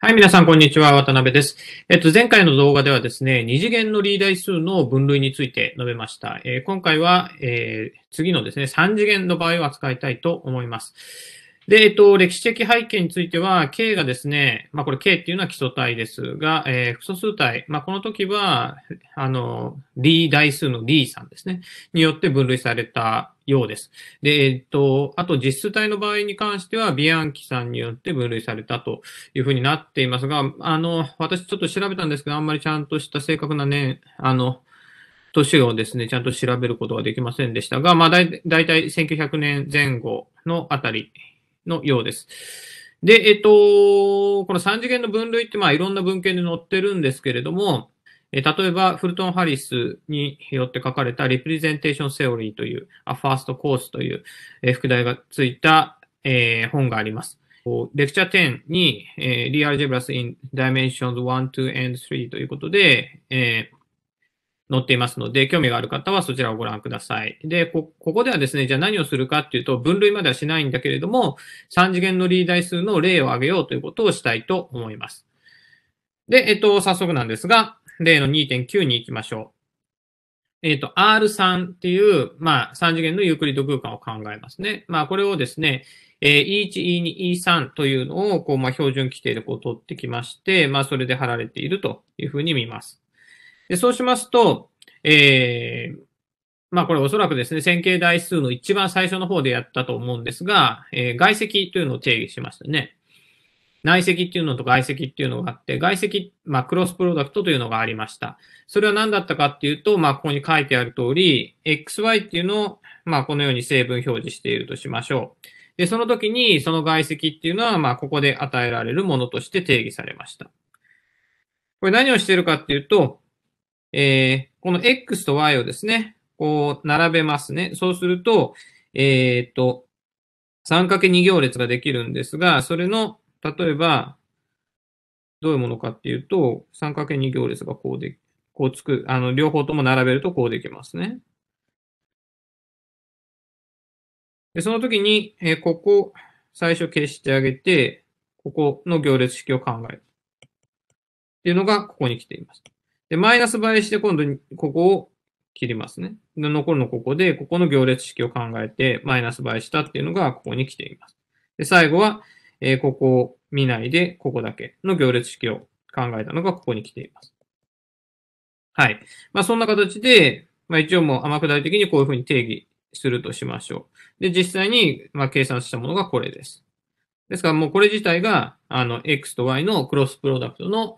はい、皆さん、こんにちは。渡辺です。えっと、前回の動画ではですね、二次元のリーダー数の分類について述べました。えー、今回は、えー、次のですね、三次元の場合を扱いたいと思います。で、えっと、歴史的背景については、K がですね、まあこれ K っていうのは基礎体ですが、えー、素数体、まあこの時は、あの、D 代数の D さんですね、によって分類されたようです。で、えっと、あと実数体の場合に関しては、ビアンキさんによって分類されたというふうになっていますが、あの、私ちょっと調べたんですけど、あんまりちゃんとした正確な年、あの、年をですね、ちゃんと調べることができませんでしたが、まあ、だいたい1900年前後のあたりのようです。で、えっと、この3次元の分類って、まあ、いろんな文献で載ってるんですけれども、え例えば、フルトン・ハリスによって書かれたリプレゼンテーション・セオリーという、あファースト・コースという、え副題がついた、えー、本があります。レクチャー10に、えー、アルジェブラスイン、s in Dimensions 1, 2, and 3ということで、え載っていますので、興味がある方はそちらをご覧ください。で、こ、ここではですね、じゃあ何をするかっていうと、分類まではしないんだけれども、3次元のリーダー数の例を挙げようということをしたいと思います。で、えっと、早速なんですが、例の2.9に行きましょう。えっと、R3 っていう、まあ、3次元のユークリッド空間を考えますね。まあ、これをですね、え E1、E2、E3 というのを、こう、まあ、標準規定でこう取ってきまして、まあ、それで貼られているというふうに見ます。でそうしますと、えー、まあこれおそらくですね、線形代数の一番最初の方でやったと思うんですが、えー、外積というのを定義しましたね。内積っていうのと外積っていうのがあって、外積、まあ、クロスプロダクトというのがありました。それは何だったかっていうと、まあ、ここに書いてある通り、xy っていうのを、まあ、このように成分表示しているとしましょう。で、その時に、その外積っていうのは、まあ、ここで与えられるものとして定義されました。これ何をしてるかっていうと、えー、この X と Y をですね、こう並べますね。そうすると、えっ、と、3×2 行列ができるんですが、それの、例えば、どういうものかっていうと、3×2 行列がこうで、こうつく、あの、両方とも並べるとこうできますね。で、その時に、えー、ここ、最初消してあげて、ここの行列式を考える。っていうのが、ここに来ています。で、マイナス倍して今度にここを切りますね。で、残るのここで、ここの行列式を考えて、マイナス倍したっていうのがここに来ています。で、最後は、えー、ここを見ないで、ここだけの行列式を考えたのがここに来ています。はい。まあ、そんな形で、まあ、一応もう天下り的にこういうふうに定義するとしましょう。で、実際に、ま計算したものがこれです。ですからもうこれ自体が、あの、x と y のクロスプロダクトの、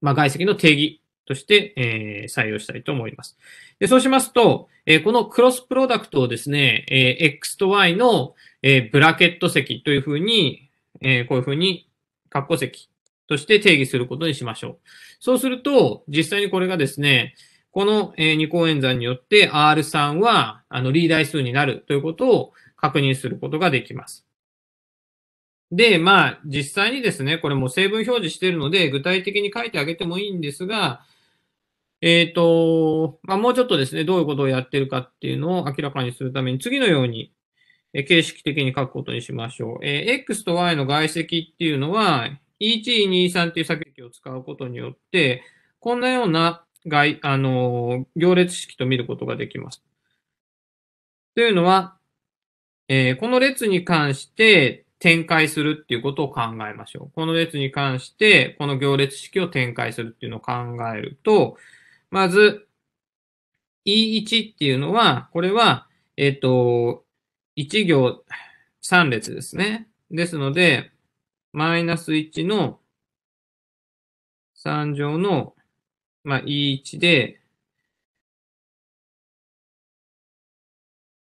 まあ、外積の定義として、え採用したいと思います。でそうしますと、えこのクロスプロダクトをですね、え X と Y の、えブラケット積というふうに、えこういうふうに、括弧積として定義することにしましょう。そうすると、実際にこれがですね、この二項演算によって R3 は、あの、リーダー数になるということを確認することができます。で、まあ、実際にですね、これも成分表示しているので、具体的に書いてあげてもいいんですが、えっ、ー、と、まあ、もうちょっとですね、どういうことをやってるかっていうのを明らかにするために、次のように、え形式的に書くことにしましょう。えー、X と Y の外積っていうのは、1123っていう作業を使うことによって、こんなような外、あのー、行列式と見ることができます。というのは、えー、この列に関して展開するっていうことを考えましょう。この列に関して、この行列式を展開するっていうのを考えると、まず、E1 っていうのは、これは、えっ、ー、と、1行3列ですね。ですので、マイナス1の3乗の、まあ、E1 で、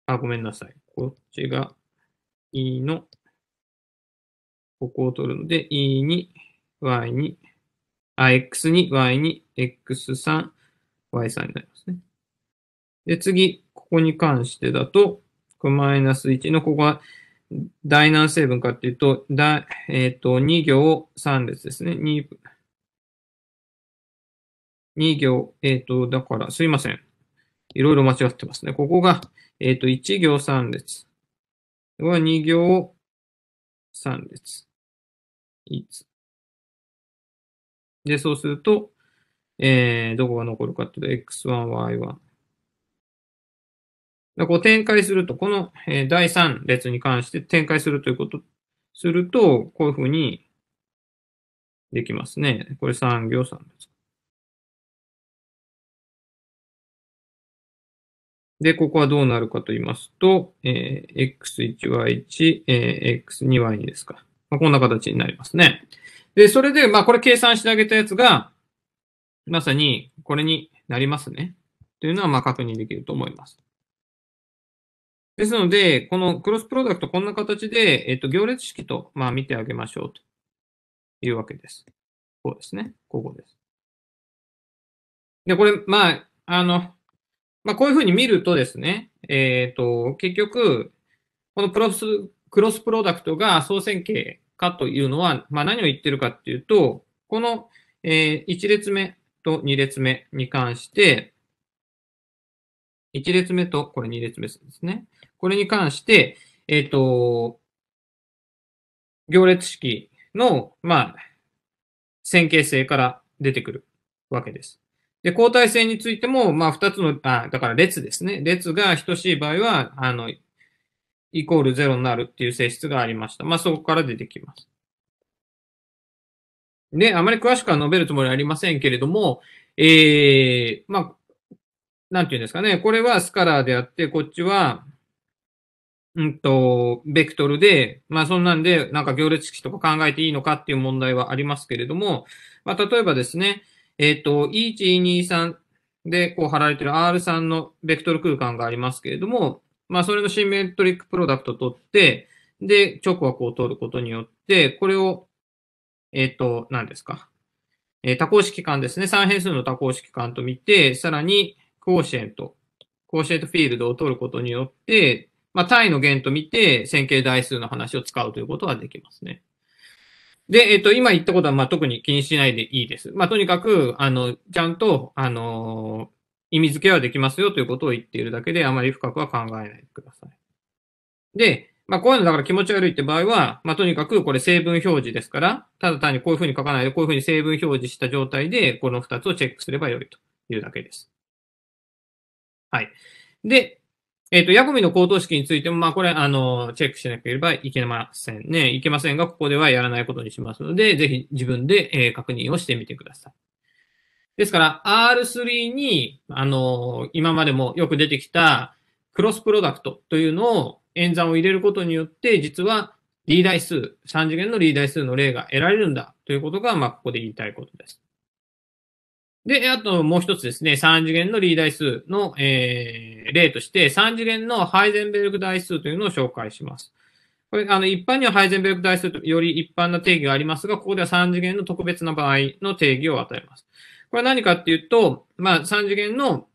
あ、ごめんなさい。こっちが E の、ここを取るので、E2、Y2、あ、X2、Y2、X3、y さんになりますね。で、次、ここに関してだと、マイナス1のここは、第何成分かっていうと、だえっ、ー、と、2行3列ですね。2、2行、えっ、ー、と、だから、すいません。いろいろ間違ってますね。ここが、えっ、ー、と、1行3列。これは2行3列。いつ。で、そうすると、えー、どこが残るかというと、x1、y1。こう展開すると、この、えー、第3列に関して展開するということ、すると、こういうふうにできますね。これ3行3列。で、ここはどうなるかと言いますと、えー、x1y1、えー、x2y2 ですか。まあ、こんな形になりますね。で、それで、まあ、これ計算してあげたやつが、まさにこれになりますね。というのはま確認できると思います。ですので、このクロスプロダクト、こんな形で、えっと、行列式と、まあ、見てあげましょうというわけです。こうですね。ここです。で、これ、まあ、あの、まあ、こういうふうに見るとですね、えっ、ー、と、結局、このプロス、クロスプロダクトが総線形かというのは、まあ、何を言ってるかっていうと、この、えー、1列目、と2列目に関して、1列目と、これ2列目ですね。これに関して、えっ、ー、と、行列式の、まあ、線形性から出てくるわけです。で、交代性についても、まあ、二つの、あ、だから列ですね。列が等しい場合は、あの、イコールゼロになるっていう性質がありました。まあ、そこから出てきます。ね、あまり詳しくは述べるつもりはありませんけれども、ええー、まあ、なんていうんですかね、これはスカラーであって、こっちは、うんと、ベクトルで、まあそんなんで、なんか行列式とか考えていいのかっていう問題はありますけれども、まあ例えばですね、えっ、ー、と、1 2 3でこう貼られてる R3 のベクトル空間がありますけれども、まあそれのシンメトリックプロダクト取って、で、直はこう取ることによって、これをえっ、ー、と、何ですか。えー、多項式間ですね。三変数の多項式間と見て、さらに、クォーシェント、クォーシェントフィールドを取ることによって、まあ、単位の弦と見て、線形代数の話を使うということができますね。で、えっ、ー、と、今言ったことは、まあ、特に気にしないでいいです。まあ、とにかく、あの、ちゃんと、あのー、意味付けはできますよということを言っているだけで、あまり深くは考えないでください。で、まあ、こういうのだから気持ち悪いって場合は、まあ、とにかくこれ成分表示ですから、ただ単にこういうふうに書かないで、こういうふうに成分表示した状態で、この2つをチェックすればよいというだけです。はい。で、えっ、ー、と、ヤコミの高等式についても、まあ、これ、あの、チェックしなければいけませんね。いけませんが、ここではやらないことにしますので、ぜひ自分で、えー、確認をしてみてください。ですから、R3 に、あの、今までもよく出てきたクロスプロダクトというのを演算を入れることによって、実はリー代数、3次元のリー代数の例が得られるんだということが、まあ、ここで言いたいことです。で、あともう一つですね、3次元のリー代数の、えー、例として、3次元のハイゼンベルク代数というのを紹介します。これ、あの、一般にはハイゼンベルク代数とより一般な定義がありますが、ここでは3次元の特別な場合の定義を与えます。これは何かっていうと、まあ、3次元の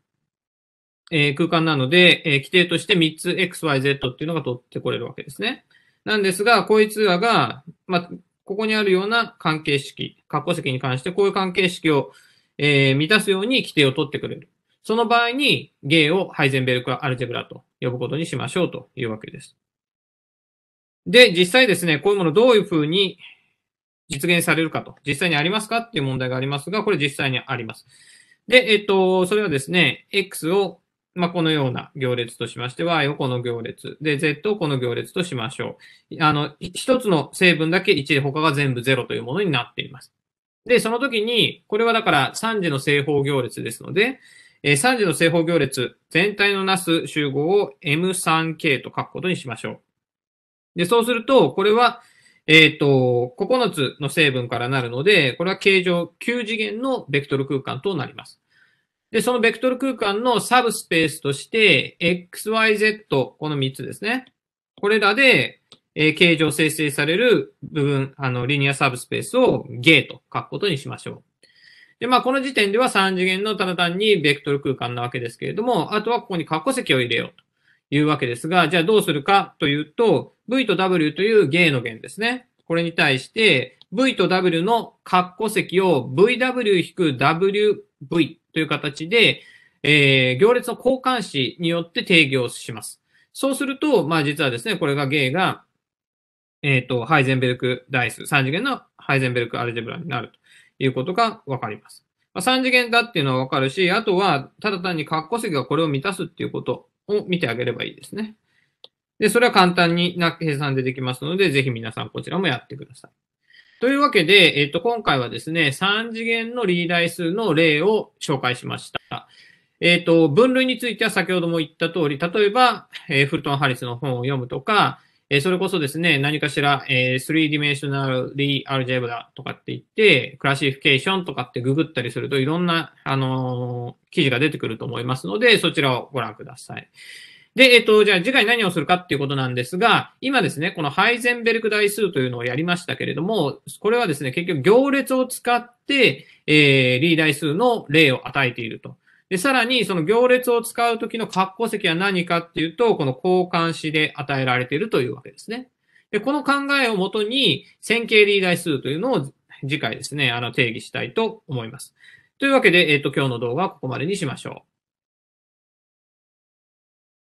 えー、空間なので、えー、規定として3つ XYZ っていうのが取ってこれるわけですね。なんですが、こいつらが、まあ、ここにあるような関係式、括弧式に関してこういう関係式を、えー、満たすように規定を取ってくれる。その場合に、芸をハイゼンベルクアルジェブラと呼ぶことにしましょうというわけです。で、実際ですね、こういうものどういうふうに実現されるかと、実際にありますかっていう問題がありますが、これ実際にあります。で、えっと、それはですね、X をまあ、このような行列としましては、y をこの行列、で、z をこの行列としましょう。あの、一つの成分だけ1で他が全部0というものになっています。で、その時に、これはだから3次の正方行列ですので、えー、3次の正方行列、全体のなす集合を M3K と書くことにしましょう。で、そうすると、これは、えっ、ー、と、9つの成分からなるので、これは形状9次元のベクトル空間となります。で、そのベクトル空間のサブスペースとして、XYZ、この3つですね。これらで、えー、形状生成される部分、あの、リニアサブスペースをゲーと書くことにしましょう。で、まあ、この時点では3次元のただ単にベクトル空間なわけですけれども、あとはここに括弧席を入れようというわけですが、じゃあどうするかというと、v と w というゲーの弦ですね。これに対して、v と w の括弧席を vw-wv という形で、えー、行列の交換詞によって定義をします。そうすると、まあ実はですね、これがゲイが、えっ、ー、と、ハイゼンベルクイ数、3次元のハイゼンベルクアルジェブラになるということがわかります。まあ、3次元だっていうのはわかるし、あとは、ただ単に括弧積がこれを満たすっていうことを見てあげればいいですね。で、それは簡単にな計算でできますので、ぜひ皆さんこちらもやってください。というわけで、えっ、と、今回はですね、3次元のリーダー数の例を紹介しました。えっ、と、分類については先ほども言った通り、例えば、えー、フルトン・ハリスの本を読むとか、えそれこそですね、何かしら、えー、3 dimensional a l g e b r とかって言って、クラシフィケーションとかってググったりするといろんな、あの記事が出てくると思いますので、そちらをご覧ください。で、えっと、じゃあ次回何をするかっていうことなんですが、今ですね、このハイゼンベルク代数というのをやりましたけれども、これはですね、結局行列を使って、えー、リー代数の例を与えていると。で、さらに、その行列を使うときの括弧積は何かっていうと、この交換子で与えられているというわけですね。で、この考えをもとに、線形リー代数というのを次回ですね、あの定義したいと思います。というわけで、えっ、と、今日の動画はここまでにしましょう。